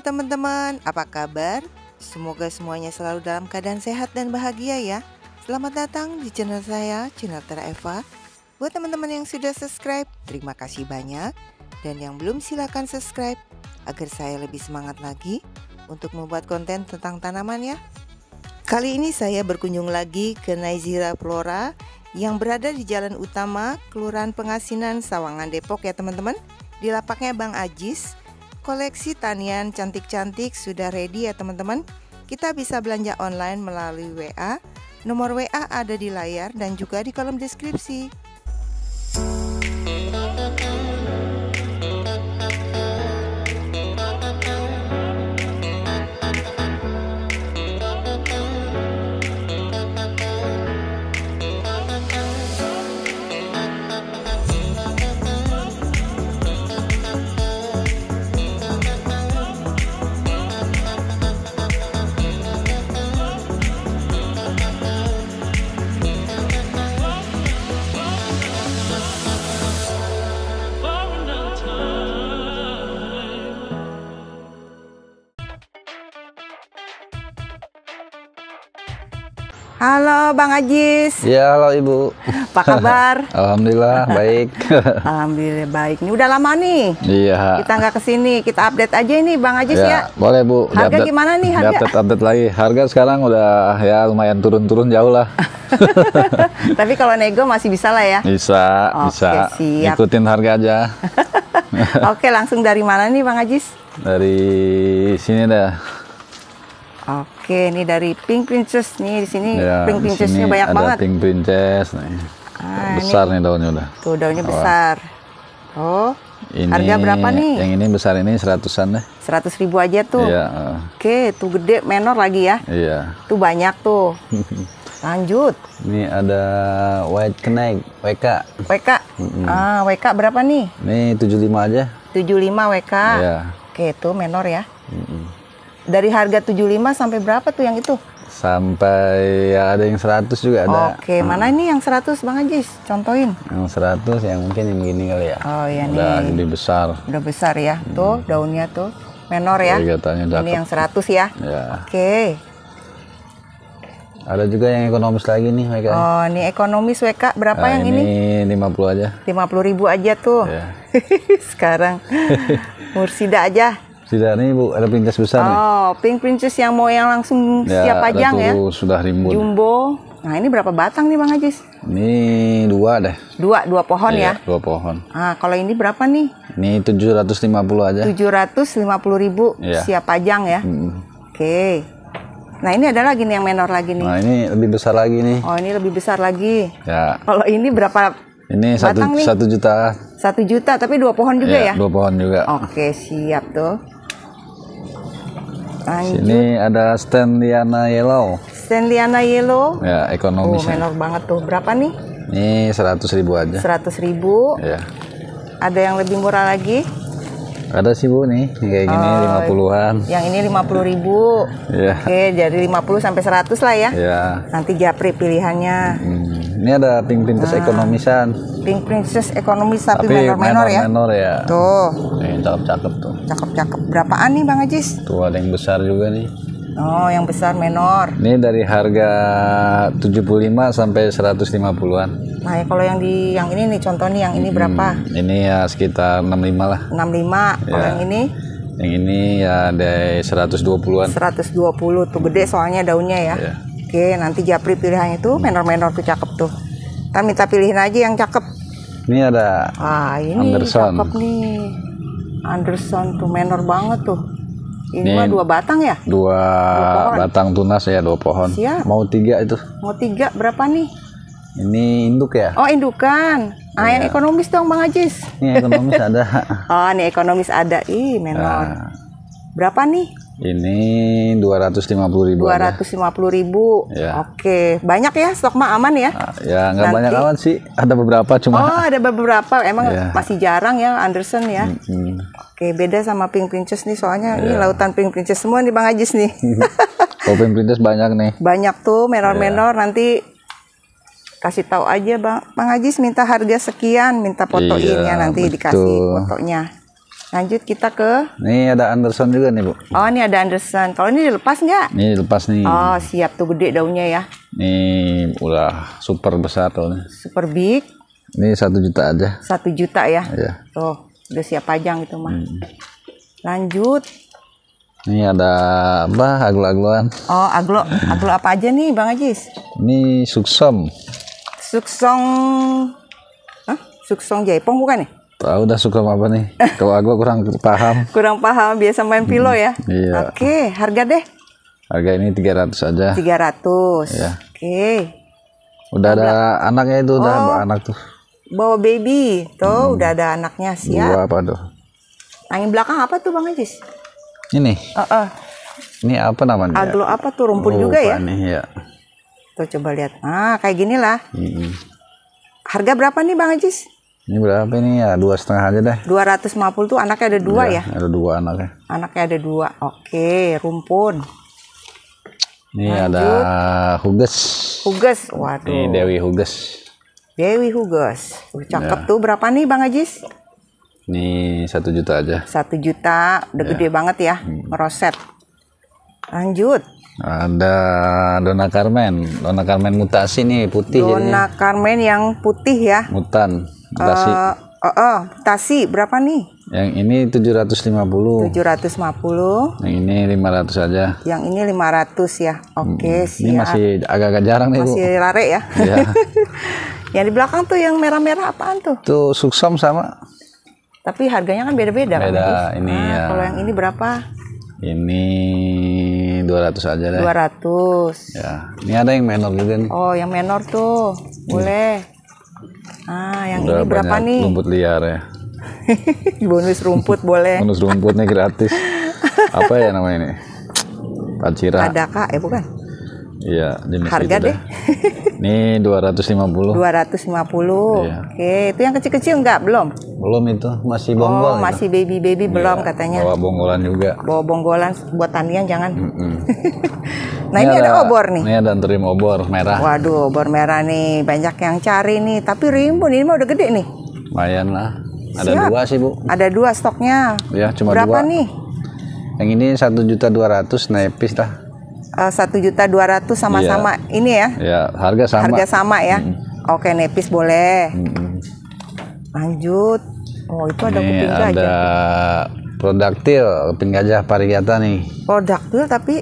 teman-teman, apa kabar? Semoga semuanya selalu dalam keadaan sehat dan bahagia ya. Selamat datang di channel saya, channel Tera Eva. Buat teman-teman yang sudah subscribe, terima kasih banyak. Dan yang belum silahkan subscribe agar saya lebih semangat lagi untuk membuat konten tentang tanaman ya. Kali ini saya berkunjung lagi ke Naizira Flora yang berada di Jalan Utama, Kelurahan Pengasinan, Sawangan, Depok ya teman-teman. Di lapaknya Bang Ajis, Koleksi tanian cantik-cantik sudah ready ya teman-teman. Kita bisa belanja online melalui WA. Nomor WA ada di layar dan juga di kolom deskripsi. Bang Ajis. Ya, halo Ibu. Apa kabar? Alhamdulillah baik. Alhamdulillah baik. Ini udah lama nih. Iya. Kita nggak kesini, kita update aja ini Bang Ajis ya. ya. Boleh Bu. Harga update, gimana nih harga? Update update lagi. Harga sekarang udah ya lumayan turun-turun jauh lah. Tapi kalau nego masih bisa lah ya. Bisa, Oke, bisa. Siap. Ikutin harga aja. Oke, langsung dari mana nih Bang Ajis? Dari sini dah. Oke. Oke, ini dari Pink Princess nih di sini ya, Pink Princessnya banyak ada banget. Pink Princess nih. Ah, besar ini, nih daunnya udah. Tuh daunnya Awal. besar. Oh. Ini, harga berapa nih? Yang ini besar ini seratusan deh. Seratus ribu aja tuh. Iya. Oke, ah. tuh gede menor lagi ya. Iya. Tuh banyak tuh. Lanjut. Ini ada white kenaik, WK. WK. mm -mm. Ah, WK berapa nih? Ini lima aja. Tujuh 75 WK. Iya. Oke, tuh menor ya. mm -mm. Dari harga 75 sampai berapa tuh yang itu? Sampai ya ada yang 100 juga ada. Oke, hmm. mana ini yang 100 Bang Ajis? Contohin. Yang 100 yang mungkin yang gini kali ya. Oh iya udah nih. Udah besar. Udah besar ya. Hmm. Tuh daunnya tuh menor ya. ya ini yang 100 ya. ya. Oke. Ada juga yang ekonomis lagi nih WK. Oh, ini ekonomis WK berapa nah, yang ini? Ini 50 aja. 50 ribu aja tuh. Ya. Sekarang mursida aja tidak nih Bu, ada princess besar oh, nih. Oh, pink princess yang mau yang langsung ya, siap pajang ya. sudah rimbun. Jumbo. Nah, ini berapa batang nih Bang Ajis? Ini dua deh. Dua, dua pohon iya, ya? dua pohon. Ah, kalau ini berapa nih? Ini 750 aja. 750 ribu iya. siap pajang ya? Hmm. Oke. Nah, ini ada lagi nih yang menor lagi nih. Nah, ini lebih besar lagi nih. Oh, ini lebih besar lagi. Ya. Kalau ini berapa ini satu, Satu juta. Satu juta, tapi dua pohon juga ya? ya? Dua pohon juga. Oke, siap tuh. Anjur. Sini ada Stanliana Yellow. Stanliana Yellow. Ya, ekonomis. Oh, ya. menor banget tuh. Berapa nih? Ini 100 ribu aja. 100 ribu. Ya. Ada yang lebih murah lagi? Ada sih Bu nih, kayak gini oh, 50-an. Yang ini 50 ribu. Iya. Oke, jadi 50 sampai 100 lah ya. Iya. Nanti japri pilihannya. Hmm. Ini ada Pink Princess nah, ekonomisan. Pink Princess ekonomi tapi, tapi minor minor minor ya. Minor ya. Tuh. Ini cakep cakep tuh. Cakep cakep. Berapaan nih Bang Ajis? Tuh ada yang besar juga nih. Oh, yang besar menor. Ini dari harga 75 sampai 150-an. Nah, ya kalau yang di yang ini nih contoh nih yang ini hmm, berapa? ini ya sekitar 65 lah. 65. Kalau ya. yang ini yang ini ya dari 120-an. 120 tuh gede soalnya daunnya ya. ya. Oke, nanti Japri pilihannya itu menor-menor tuh cakep tuh. Kita minta pilihin aja yang cakep. Ini ada ah, ini Anderson. cakep nih. Anderson tuh menor banget tuh. Ini, ini mah dua batang ya? Dua, dua batang tunas ya, dua pohon. Siap. Mau tiga itu. Mau tiga berapa nih? Ini induk ya? Oh indukan. Ah iya. yang ekonomis dong Bang Ajis. Ini ekonomis ada. oh ini ekonomis ada. Ih menor. Nah. Berapa nih? Ini 250 ribu. 250 ribu. Ya. Oke, banyak ya stok mah aman ya? Ah, ya, nggak banyak aman sih. Ada beberapa cuma. Oh, ada beberapa. Emang ya. masih jarang ya Anderson ya. -hmm. Oke, beda sama pink princess nih soalnya ya. ini lautan pink princess semua nih Bang Ajis nih. Kalau oh, pink princess banyak nih. Banyak tuh menor-menor ya. nanti kasih tahu aja Bang Bang Ajis minta harga sekian, minta fotoinnya iya, ya nanti betul. dikasih fotonya. Lanjut kita ke ini ada Anderson juga nih, Bu. Oh, ini ada Anderson. Kalau ini dilepas nggak? Ini dilepas nih. Oh, siap tuh gede daunnya ya. Nih, udah super besar tuh. Super big. Ini satu juta aja. Satu juta ya? Iya. Tuh, udah siap pajang itu mah. Hmm. Lanjut. Ini ada apa? Aglo-agloan. Oh, aglo. Aglo apa aja nih, Bang Ajis? Ini suksom Suksong Suksong Jaipong bukan nih ya? Tahu udah suka apa nih? Kalau aku kurang paham. kurang paham, biasa main pilo ya. Hmm, iya. Oke, okay, harga deh. Harga ini 300 aja. 300. Iya. Oke. Okay. Udah ada anaknya itu udah oh, anak tuh. Bawa baby. Tuh hmm. udah ada anaknya siap. Dua apa tuh? Angin belakang apa tuh Bang Ajis? Ini. Uh -uh. Ini apa namanya? Aglo ah, apa tuh rumpun Lupa juga ya? Nih, ya. Tuh coba lihat. Ah, kayak ginilah. Hmm. Harga berapa nih Bang Ajis? Ini berapa ini ya? Dua setengah aja deh. puluh tuh anaknya ada dua ya? ya? Ada dua anaknya. Anaknya ada dua. Oke, rumpun. Ini Lanjut. ada Huges. Huges, waduh. Ini Dewi Huges. Dewi Huges. Uh, cakep ya. tuh. Berapa nih Bang Ajis? Ini satu juta aja. Satu juta, udah ya. gede banget ya, hmm. meroset. Lanjut. Ada Dona Carmen, Dona Carmen mutasi nih putih. Dona jadinya. Carmen yang putih ya. Mutan. Tasi. Uh, eh, uh, eh, uh, eh, tasi berapa nih? Yang ini 750. 750. Yang ini 500 aja. Yang ini 500 ya. Oke, okay, hmm. Ini masih agak-agak jarang nih, masih Bu. Masih ya. Iya. yang di belakang tuh yang merah-merah apaan tuh? Tuh suksam sama. Tapi harganya kan beda-beda. Kan, Beda, ini nah, ya. Kalau yang ini berapa? Ini 200 aja deh. 200. Ya. Ini ada yang menor juga nih. Oh, yang menor tuh. Iya. Boleh. Hmm. Nah, yang Udah ini berapa nih? Rumput liar ya. bonus rumput boleh. bonus rumputnya gratis. Apa ya namanya ini? ada kak eh bukan? Iya, jenis Harga gitu deh. Ini 250. 250. Iya. Oke, itu yang kecil-kecil enggak? Belum? Belum itu, masih bonggol. Oh, masih baby-baby iya, belum iya, katanya. Bawa bonggolan juga. Bawa bonggolan buat tanian jangan. Mm -mm. nah, ini, ini ada, ada obor nih. Ini ada trim obor merah. Waduh, obor merah nih. Banyak yang cari nih, tapi rimbun ini mah udah gede nih. Lumayan lah. Ada Siap. dua sih, Bu. Ada dua stoknya. Ya, cuma Berapa dua. Berapa nih? Yang ini satu juta dua ratus nepis nah, lah. Eh, satu juta dua ratus sama-sama yeah. ini ya? Ya yeah, harga sama. Harga sama ya. Mm -hmm. Oke nepis boleh. Mm -hmm. Lanjut. Oh itu ada ini kuping gajah. Ada produktil kuping gajah parigata nih. Produktil tapi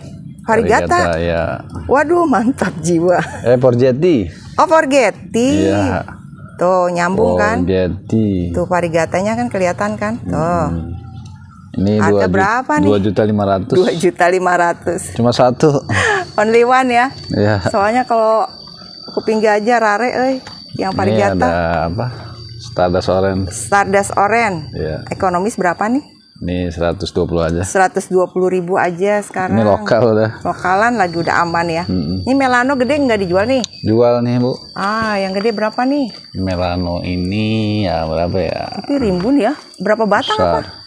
parigata. parigata ya. Waduh mantap jiwa. Eh forgetti. Oh forgetti. Yeah. Tuh nyambung oh, kan? Forgetti. Tuh parigatanya kan kelihatan kan? Tuh. Hmm ini Harga 2, berapa nih? Dua juta lima ratus. Dua juta lima ratus. Cuma satu. Only one ya. Iya. Soalnya kalau kuping gajah rare, eh yang paling Ini ada apa? Stardust Oren. Stardust Oren. Iya. Ekonomis berapa nih? Ini 120 aja. 120 ribu aja sekarang. Ini lokal udah. Lokalan lagi udah aman ya. Mm -mm. Ini Melano gede nggak dijual nih? Jual nih bu. Ah, yang gede berapa nih? Melano ini ya berapa ya? Tapi rimbun ya. Berapa batang Besar. apa?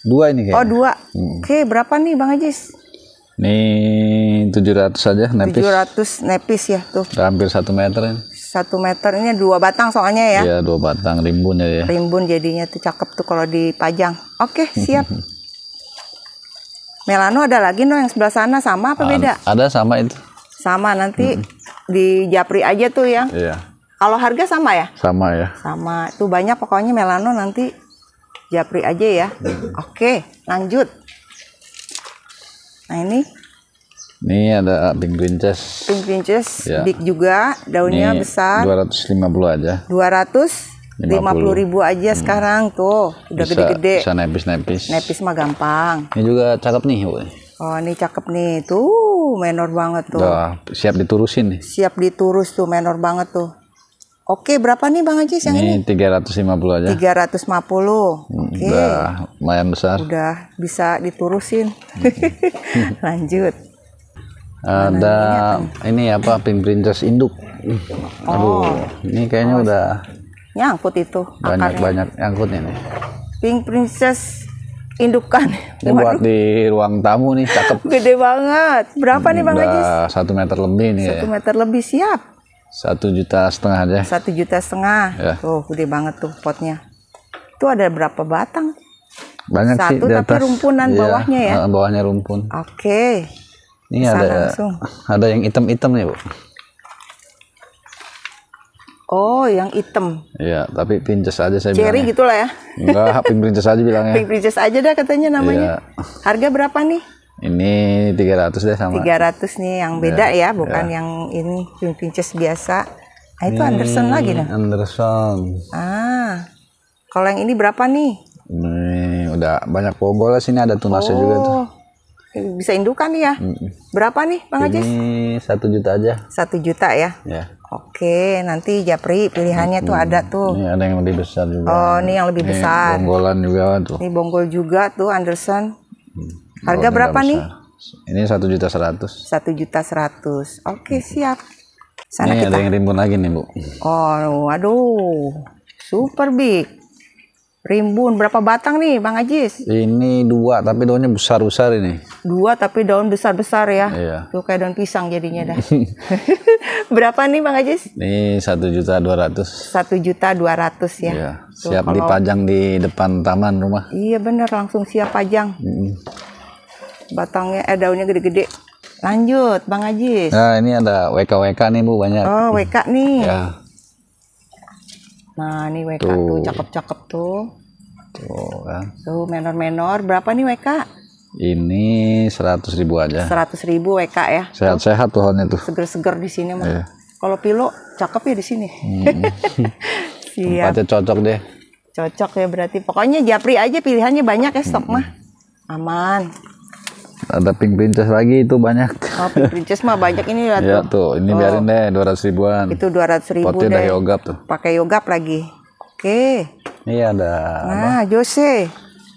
Dua ini kayaknya. Oh, dua. Hmm. Oke, berapa nih Bang Ajis? Nih 700 saja nepis. 700 nepis ya tuh. Udah hampir satu meter ini. Satu meter ini dua batang soalnya ya. Iya dua batang rimbunnya ya. Rimbun jadinya tuh cakep tuh kalau dipajang. Oke siap. Melano ada lagi no yang sebelah sana sama apa beda? Ada sama itu. Sama nanti mm -hmm. di Japri aja tuh ya. Iya. Kalau harga sama ya? Sama ya. Sama. itu banyak pokoknya Melano nanti japri aja ya oke lanjut nah ini ini ada penguin chest. Penguin chest, ya. big juga, daunnya ini besar. 250 aja. 250 ribu aja hmm. sekarang tuh, udah gede-gede. Bisa nepis-nepis. Nepis mah gampang. Ini juga cakep nih, woy. Oh, ini cakep nih. Tuh, menor banget tuh. Duh, siap diturusin nih. Siap diturus tuh, menor banget tuh. Oke, berapa nih Bang Ajis yang ini? Ini 350 aja. 350. Hmm, Oke. Udah lumayan besar. Udah bisa diturusin. Hmm. Lanjut. Ada ini apa Pink princess induk. Oh. Aduh, ini kayaknya oh. udah nyangkut itu. Banyak-banyak nyangkutnya nih. Pink princess indukan. Ini buat di ruang tamu nih, cakep. Gede banget. Berapa nih Bang Ajis? Satu meter lebih nih. Satu ya. meter lebih siap. Satu juta setengah aja. Satu juta setengah. Ya. Tuh gede banget tuh potnya. Itu ada berapa batang? Banyak Satu, sih di atas. tapi rumpunan ya, bawahnya ya. Eh, bawahnya rumpun. Oke. Okay. Ini Bisa ada langsung. ada yang hitam-hitam nih bu. Oh, yang hitam. Iya, tapi pinces aja saya bilang. Cherry bilangnya. gitulah ya. Enggak, pink princess aja bilangnya. Pink princess aja dah katanya namanya. Ya. Harga berapa nih? Ini 300 deh sama. 300 nih yang beda ya, ya, ya. bukan ya. yang ini pinches biasa. Nah, itu ini Anderson lagi nih. Anderson. Ah. Kalau yang ini berapa nih? Ini udah banyak pobol sini ada tunasnya oh. juga tuh. Oh, eh, bisa indukan nih ya. Berapa nih Bang Ajis? Ini satu juta aja. Satu juta ya? Ya. Oke, nanti Japri pilihannya tuh ada tuh. Ini ada yang lebih besar juga. Oh, ini yang lebih ini besar. Bonggolan juga tuh. Ini bonggol juga tuh Anderson. Hmm. Harga Bawa berapa nih? Ini satu juta seratus. Satu juta seratus. Oke hmm. siap. Sana ini kita. ada yang rimbun lagi nih bu. Oh, aduh, super big. Rimbun berapa batang nih Bang Ajis? Ini dua tapi daunnya besar besar ini. Dua tapi daun besar besar ya. Iya. Tuh kayak daun pisang jadinya dah. berapa nih Bang Ajis? Ini satu juta dua ratus. Satu juta dua ratus ya. Iya. Tuh, siap kalau... dipajang di depan taman rumah. Iya benar, langsung siap pajang. -hmm batangnya eh daunnya gede-gede. Lanjut, Bang Ajis. Nah, ini ada WK-WK nih, Bu, banyak. Oh, WK nih. Ya. Nah, ini WK tuh, cakep-cakep tuh. Tuh kan. Tuh menor-menor, berapa nih WK? Ini 100 ribu aja. 100 ribu WK ya. Sehat-sehat tuh honnya tuh. Seger-seger di sini mah. Yeah. Kalau pilo cakep ya di sini. Hmm. Tempatnya cocok deh. Cocok ya berarti. Pokoknya japri aja pilihannya banyak ya stok hmm. mah. Aman ada pink princess lagi itu banyak. Oh, pink princess mah banyak ini lah iya tuh. Ya tuh, ini oh. biarin deh 200 ribuan. Itu 200 ribu Potnya deh. udah yogap tuh. Pakai yogap lagi. Oke. Okay. Ini ada Nah, apa? Jose.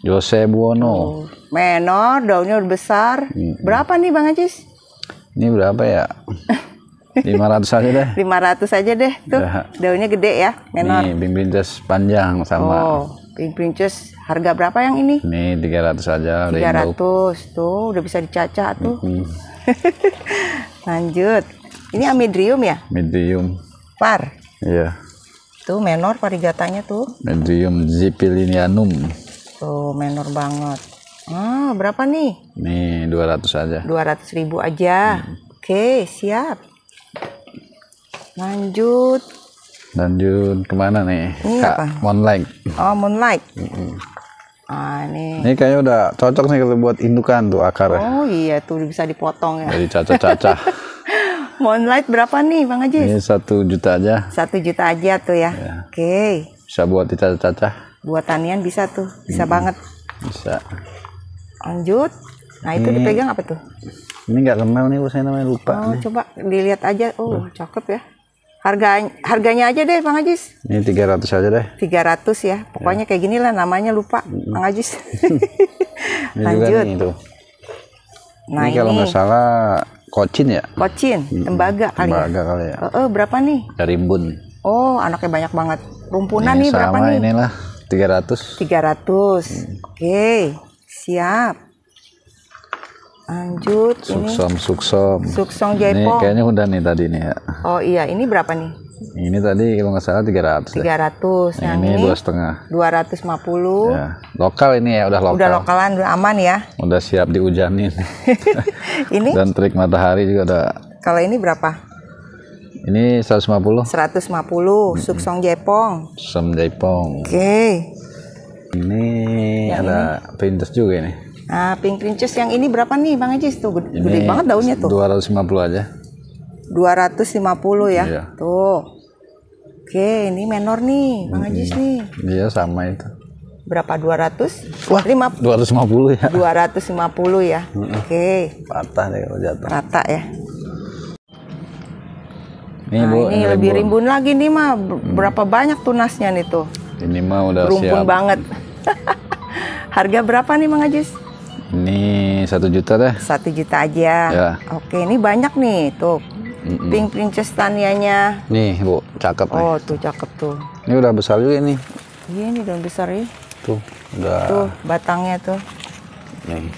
Jose Buono. Menor, daunnya udah besar. Berapa nih Bang Ajis? Ini berapa ya? 500 aja deh. 500 aja deh. Tuh, ya. daunnya gede ya, menor. Ini pink princess panjang sama. Oh Pink Princess harga berapa yang ini? Ini 300 aja. 300 rainbow. tuh udah bisa dicacah tuh. Mm -hmm. Lanjut. Ini amidrium ya? Medium. Par. Iya. Tuh menor parigatanya tuh. Medium zipilinianum. Tuh menor banget. Ah, berapa nih? Nih 200 aja. 200 ribu aja. Mm. Oke, siap. Lanjut. Lanjut kemana nih? Ini uh, Kak, apa? Moonlight. Oh, Moonlight. Mm -hmm. Ah, ini. Ini kayaknya udah cocok nih kalau buat indukan tuh akar. Ya. Oh iya tuh bisa dipotong ya. Jadi cacah-cacah. Moonlight berapa nih Bang Ajis? Ini satu juta aja. Satu juta aja tuh ya. ya. Oke. Okay. Bisa buat dicacah-cacah. Buat tanian bisa tuh, bisa hmm. banget. Bisa. Lanjut. Nah itu ini, dipegang apa tuh? Ini nggak lemah nih, saya namanya lupa. Oh nih. coba dilihat aja. Oh cakep ya. Harga harganya aja deh Bang Ajis. Ini 300 aja deh. 300 ya. Pokoknya ya. kayak gini lah namanya lupa hmm. Bang Ajis. ini Lanjut. Juga nih, tuh. Nah, ini, ini kalau nggak salah kocin ya? Kocin, tembaga kali tembaga ya. Tembaga kali ya. Eh, berapa nih? Dari Bun. Oh, anaknya banyak banget. Rumpunan ini nih berapa nih? inilah 300. 300. Hmm. Oke, siap. Lanjut suksom, ini. Suksom, suksom. jaipong. Ini kayaknya udah nih tadi nih ya. Oh iya, ini berapa nih? Ini tadi kalau nggak salah tiga 300. 300. Nah, ini dua setengah. dua ratus lima puluh ya, Lokal ini ya, udah lokal. Udah lokalan, udah aman ya. Udah siap diujanin. ini? Dan trik matahari juga ada Kalau ini berapa? Ini seratus lima puluh seratus lima puluh suksong jaipong. suksom jaipong. Oke. Okay. Ini ya, ada ini? juga ini. Nah, pink princess yang ini berapa nih Bang Ajis tuh? Gede, banget daunnya tuh. 250 aja. 250 ya. Iya. Tuh. Oke, ini menor nih Bang Ajis nih. Iya, sama itu. Berapa 200? Wah, 50. 250 ya. 250 ya. Hmm. Oke. Patah deh kalau jatuh. Rata ya. Ini, nah, bu, ini lebih rimbun. lagi nih mah mm. berapa hmm. banyak tunasnya nih tuh. Ini mah udah Rumpun siap. banget. Harga berapa nih bang Ajis? Ini satu juta deh. Satu juta aja. Ya. Oke, ini banyak nih tuh. Mm -mm. Pink Princess Tania-nya. Nih, Bu, cakep Oh, tuh cakep tuh. Ini udah besar juga ini. Iya, ini udah besar ya. Tuh, udah. Tuh, batangnya tuh. Nih.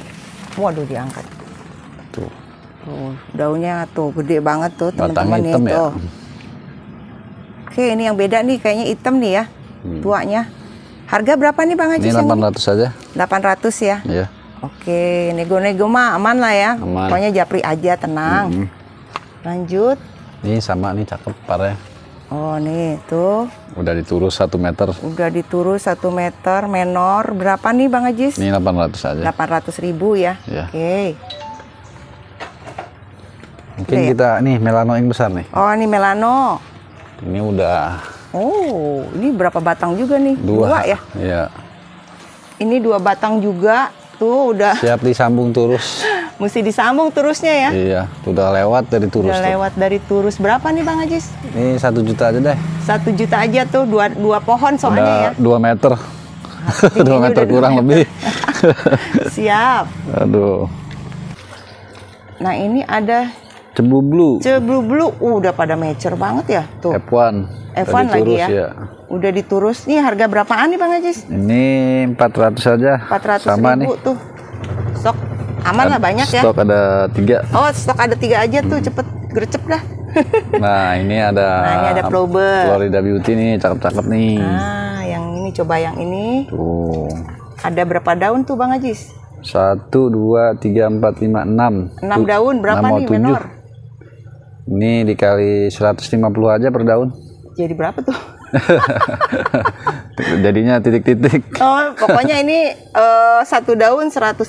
Waduh, diangkat. Tuh. Tuh, daunnya tuh gede banget tuh, teman-teman nih ya. tuh. Oke, ini yang beda nih kayaknya hitam nih ya. Hmm. Tuanya. Harga berapa nih Bang Haji? Ini 800 aja. 800 ya. Iya. Oke, nego-nego mah aman lah ya. Aman. Pokoknya japri aja, tenang. Mm -hmm. Lanjut. Ini sama nih cakep parah. Ya. Oh nih tuh. Udah diturus satu meter. Udah diturus satu meter menor. Berapa nih Bang Ajis? Ini 800 aja. 800 ribu ya. Iya. ya. Oke. Okay. Mungkin Oke. kita nih melano yang besar nih. Oh ini melano. Ini udah. Oh ini berapa batang juga nih? Dua, dua ya. Iya. Ini dua batang juga. Tuh udah. Siap disambung terus. Mesti disambung terusnya ya. Iya, udah lewat dari turus. Udah lewat dari turus. Berapa nih Bang Ajis? Ini satu juta aja deh. Satu juta aja tuh dua, dua pohon soalnya ya. Dua meter. Ah, dua meter kurang meter. lebih. Siap. Aduh. Nah ini ada Ceblu blue, uh, udah pada mature banget ya tuh. F1. F1 Tadi lagi ya. ya. Udah diturus. Nih harga berapaan nih Bang Ajis? Ini 400 aja. 400 Sama ribu nih. tuh. Stok aman lah banyak stok ya. Stok ada tiga. Oh stok ada tiga aja tuh hmm. cepet gercep dah. nah ini ada. Nah ini ada Prober. Florida Beauty nih cakep-cakep nih. Nah yang ini coba yang ini. Tuh. Ada berapa daun tuh Bang Ajis? Satu, dua, tiga, empat, lima, enam. Enam daun berapa nih 7. menor? Ini dikali 150 aja per daun jadi berapa tuh? Jadinya titik-titik. Oh, pokoknya ini uh, satu daun 150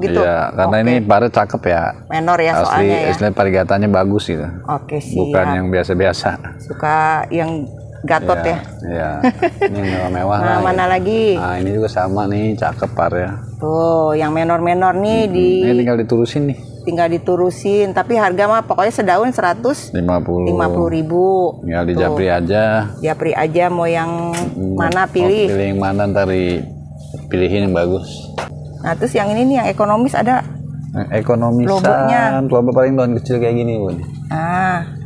gitu. Iya, karena okay. ini pare cakep ya. Menor ya Asli, soalnya ya. parigatanya bagus gitu. Oke, okay, sih. Bukan yang biasa-biasa. Suka yang Gatot iya, ya. Iya. Ini mewah-mewah. Nah, ya. mana lagi? Nah, ini juga sama nih, cakep par ya. Tuh, yang menor-menor nih hmm, di Ini tinggal diturusin nih tinggal diturusin tapi harga mah pokoknya sedaun lima puluh ribu tinggal di Japri aja Japri aja mau yang hmm, mana pilih mau pilih yang mana ntar pilihin yang bagus nah terus yang ini nih yang ekonomis ada nah, ekonomisan loboknya paling daun kecil kayak gini bun ah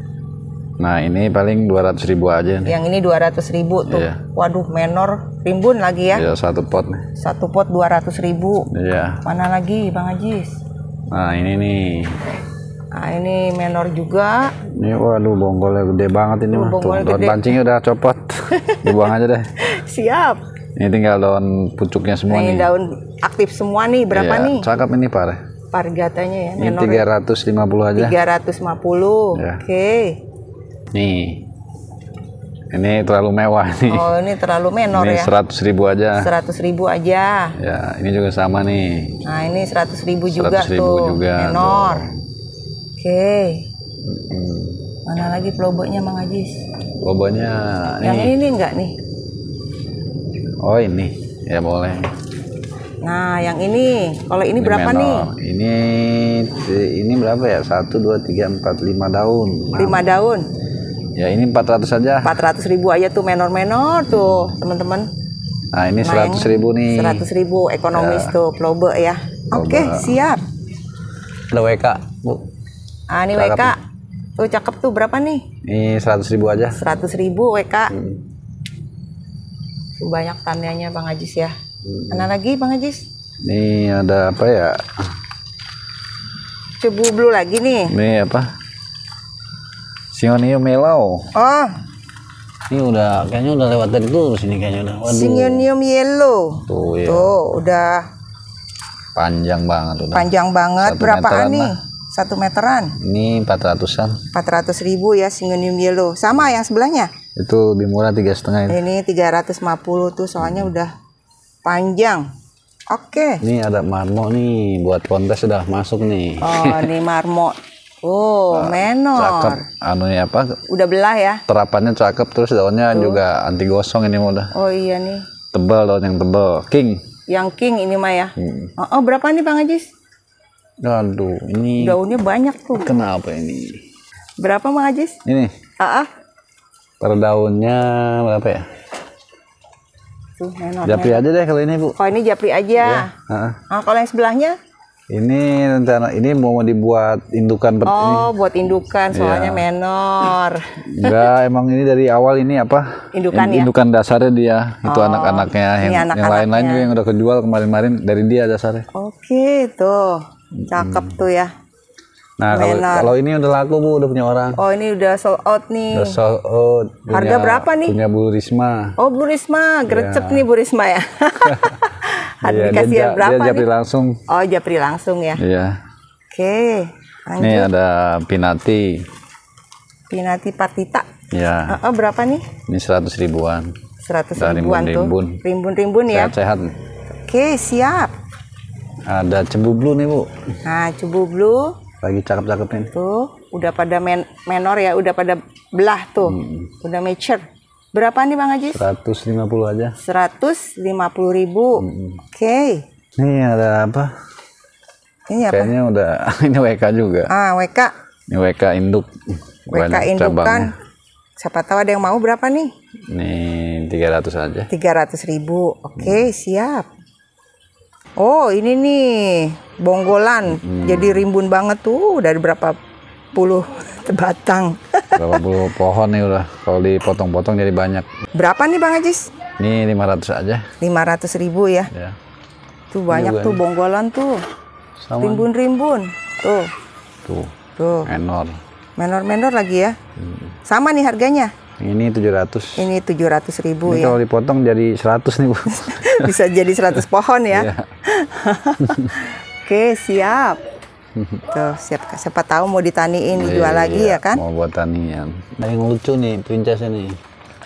Nah ini paling dua ratus ribu aja nih. Yang ini dua ratus ribu tuh. Iya. Waduh menor rimbun lagi ya. Iya satu pot Satu pot dua ratus ribu. Iya. Mana lagi Bang Ajis? Nah ini nih. Nah ini menor juga. Ini waduh bonggolnya gede banget ini mah. Bonggol pancingnya udah copot. Dibuang aja deh. Siap. Ini tinggal daun pucuknya semua ini nih. daun aktif semua nih berapa iya, nih? Cakep ini pare. Pargatanya ya. Ini Menor lima puluh aja. Tiga ratus lima puluh. Iya. Oke. Nih ini terlalu mewah nih. Oh, ini terlalu menor ini ya. Seratus ribu aja. Seratus ribu aja. Ya, ini juga sama nih. Nah, ini seratus ribu juga 100 ribu tuh. juga. Menor. Oke. Okay. Mana lagi peloboknya Mang Ajis? Peloboknya nih. Yang ini enggak nih? Oh, ini. Ya boleh. Nah, yang ini, kalau ini, ini berapa menor. nih? Ini ini berapa ya? Satu, dua, tiga, empat, lima daun. Lima daun. Ya ini 400 saja. 400 ribu aja tuh menor-menor tuh teman-teman. Nah ini seratus ribu nih. Seratus ribu ekonomis ya. tuh plobe ya. Oke okay, siap. Ada WK bu. Ah ini WK. Tuh cakep tuh berapa nih? Ini seratus ribu aja. Seratus ribu WK. Hmm. Tuh banyak tandanya Bang Ajis ya. Hmm. Mana lagi Bang Ajis? Ini ada apa ya? Cebu blue lagi nih. Ini apa? Sionio Melau. Ah. Ini udah kayaknya udah lewat dari dulu sini kayaknya udah. Waduh. yellow. Tuh, ya. Tuh udah panjang banget udah. Panjang banget. berapa Berapaan nih? Satu meteran. Ini empat ratusan. Empat ratus ribu ya Sionium yellow. Sama yang sebelahnya? Itu lebih murah tiga setengah. Ini tiga ratus lima puluh tuh soalnya hmm. udah panjang. Oke. Okay. Ini ada marmo nih buat kontes sudah masuk nih. Oh, ini marmo Oh, nah, menor. Cakep, anunya apa? Udah belah ya? Terapannya cakep, terus daunnya Tuh. juga anti gosong ini udah. Oh iya nih. Tebal daun yang tebal, king. Yang king ini mah ya. Hmm. Oh, oh, berapa nih Bang Ajis? Aduh, ini daunnya banyak tuh. Kenapa ini? Berapa Bang Ajis? Ini. Ah, -uh. Ah. Per daunnya berapa ya? Tuh, menor. Japri menor. aja deh kalau ini, Bu. Oh ini japri aja. Ya. Ah, Nah kalau yang sebelahnya? Ini rencana ini mau dibuat indukan seperti oh, ini. buat indukan iya. soalnya yeah. menor. Enggak, emang ini dari awal ini apa? Indukan In, ya. Indukan dasarnya dia, itu oh, anak-anaknya yang yang lain-lain juga yang udah kejual kemarin-kemarin dari dia dasarnya. Oke, okay, tuh. Cakep hmm. tuh ya. Nah, kalau, ini udah laku Bu, udah punya orang. Oh, ini udah sold out nih. Udah sold out. Punya, Harga berapa nih? Punya Bu Risma. Oh, Bu Risma, grecep yeah. nih Bu Risma ya. Iya, dikasih dia, berapa dia japri langsung. Oh, japri langsung ya. Iya. Oke. okay, Ini ada pinati. Pinati partita. Ya. Uh, uh, berapa nih? Ini seratus ribuan. Seratus ribuan rimbun, tuh. Rimbun-rimbun ya. Sehat-sehat. Oke, siap. Ada cebu blue nih, Bu. Nah, cebu blue lagi cakep-cakepin. Tuh, udah pada menor ya, udah pada belah tuh. Hmm. Udah mature. Berapa nih Bang lima 150 aja. 150 ribu. Hmm. Oke. Okay. Ini ada apa? Ini apa? Kayaknya udah ini WK juga. Ah, WK. Ini WK induk. WK induk kan. Siapa tahu ada yang mau berapa nih? Nih 300 aja. 300 ribu. Oke, okay, hmm. siap. Oh, ini nih bonggolan. Hmm. Jadi rimbun banget tuh. Dari berapa puluh batang. Berapa puluh pohon nih udah. Kalau dipotong-potong jadi banyak. Berapa nih Bang Ajis? Ini 500 aja. 500 ribu ya? ya. Tuh banyak Juga tuh nih. bonggolan tuh. Rimbun-rimbun. Tuh. Tuh. Tuh. Menor. Menor-menor lagi ya? Hmm. Sama nih harganya? Ini 700. Ini 700 ribu ini ya. Kalau dipotong jadi 100 nih Bu. Bisa jadi 100 pohon ya. Iya. Oke siap. Tuh, siapa, siapa tahu mau ditaniin dijual iya, lagi ya kan? Mau buat tanian. Nah, yang lucu nih princess ini.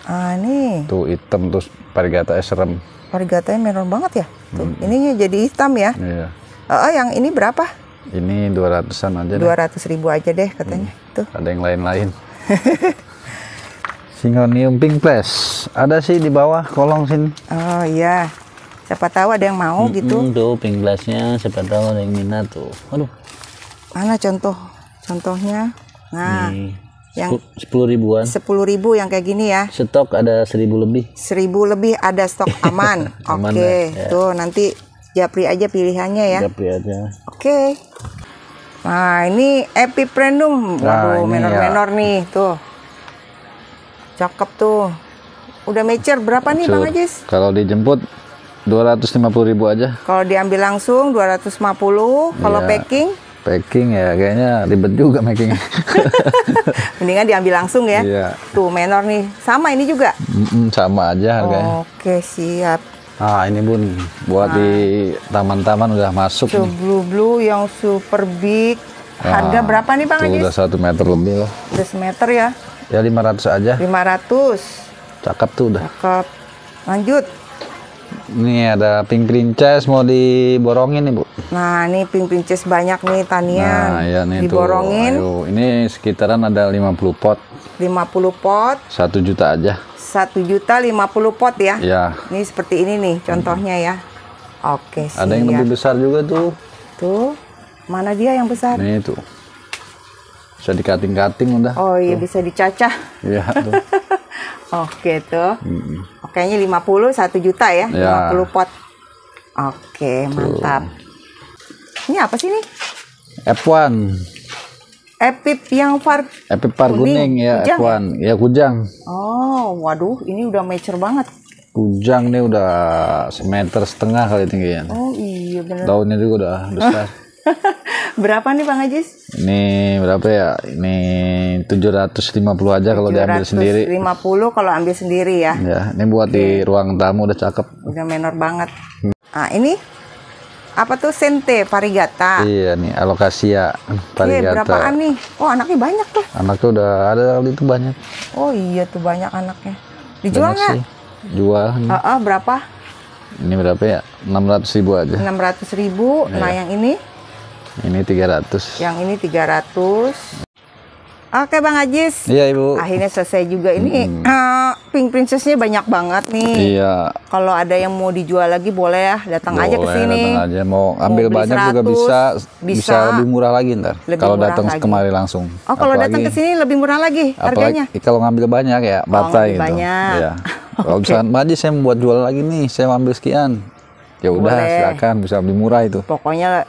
Ah, nih. Tuh hitam terus parigata serem. Parigatanya merah banget ya? Tuh, hmm. ininya jadi hitam ya? Iya. Oh, oh yang ini berapa? Ini 200-an aja deh. 200 ribu aja deh katanya. Hmm. Tuh. Ada yang lain-lain. singonium Pink Plus. Ada sih di bawah kolong sini. Oh iya. Siapa tahu ada yang mau mm -hmm, gitu. Tuh Pink Plusnya siapa tahu ada yang minat tuh. Aduh, mana contoh contohnya nah Nih, yang sepuluh ribuan sepuluh ribu yang kayak gini ya stok ada seribu lebih seribu lebih ada stok aman, aman oke okay. ya. tuh nanti japri aja pilihannya ya japri aja oke okay. nah ini epiprenum nah, waduh nah, menor-menor ya. nih tuh cakep tuh udah mature berapa nih bang Ajis kalau dijemput 250 ribu aja kalau diambil langsung 250 kalau ya. packing packing ya kayaknya ribet juga packing mendingan diambil langsung ya iya. tuh menor nih sama ini juga Mm-mm, sama aja harganya oke siap ah ini bun buat nah. di ah. taman-taman udah masuk so, blue blue yang super big ah, harga berapa nih bang udah satu meter lebih loh udah semeter ya ya 500 aja 500 cakep tuh udah cakep lanjut ini ada pink princess mau diborongin nih, Bu. Nah, ini pink princess banyak nih tanian. Nah, ya nih diborongin. Tuh. Ayo, ini sekitaran ada 50 pot. 50 pot. Satu juta aja. Satu juta 50 pot ya. Iya. Ini seperti ini nih contohnya ya. Oke, siap. Ada yang lebih ya. besar juga tuh. Tuh. Mana dia yang besar? Ini tuh. Bisa dikating-kating udah. Oh iya, tuh. bisa dicacah. Iya, tuh. Oke tuh. Hmm. Kayaknya 50 1 juta ya, ya. 50 pot. Oke, mantap. Ini apa sih ini? F1. Epip yang far Epip far kuning, ya kujang. F1, ya? ya kujang. Oh, waduh, ini udah mature banget. Kujang nih udah semeter setengah kali tingginya. Oh iya benar. Daunnya juga udah besar. Berapa nih Bang Ajis? Ini berapa ya? Ini 750 aja kalau diambil sendiri. 750 kalau ambil sendiri ya. Ya, ini buat di iya. ruang tamu udah cakep. Udah menor banget. Nah, ini apa tuh sente parigata? Iya nih alokasia iya, parigata. Iya, berapaan nih? Oh, anaknya banyak tuh. Anaknya udah ada kali itu banyak. Oh iya tuh banyak anaknya. Dijual nggak? Jual. Ah uh, uh, berapa? Ini berapa ya? Enam ratus ribu aja. Enam ratus ribu. Nah, nah yang ini? Ini 300. Yang ini 300. Oke Bang Ajis. Iya Ibu. Akhirnya selesai juga ini. Hmm. Uh, Pink Princessnya banyak banget nih. Iya. Kalau ada yang mau dijual lagi boleh ya datang boleh, aja ke sini. Datang aja mau ambil mau banyak 100, juga bisa, bisa bisa lebih murah lagi ntar. Kalau datang kemari langsung. Oh kalau datang ke sini lebih murah lagi harganya. Apalagi, kalau ngambil banyak ya batai gitu. Banyak. Iya. okay. Kalau misalnya Bang Ajis saya mau buat jual lagi nih saya mau ambil sekian. Ya udah silakan bisa lebih murah itu. Pokoknya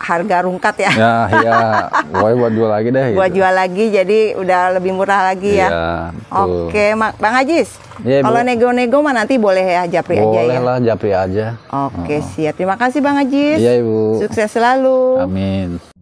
harga rungkat ya. Ya, iya. Woi buat jual lagi deh. Buat gitu. jual lagi jadi udah lebih murah lagi ya. ya Oke, Oke, Bang Ajis. Ya, Kalau nego-nego mah nanti boleh ya Japri boleh aja ya. Boleh lah Japri aja. Oke, oh. siap. Terima kasih Bang Ajis. Iya, Ibu. Sukses selalu. Amin.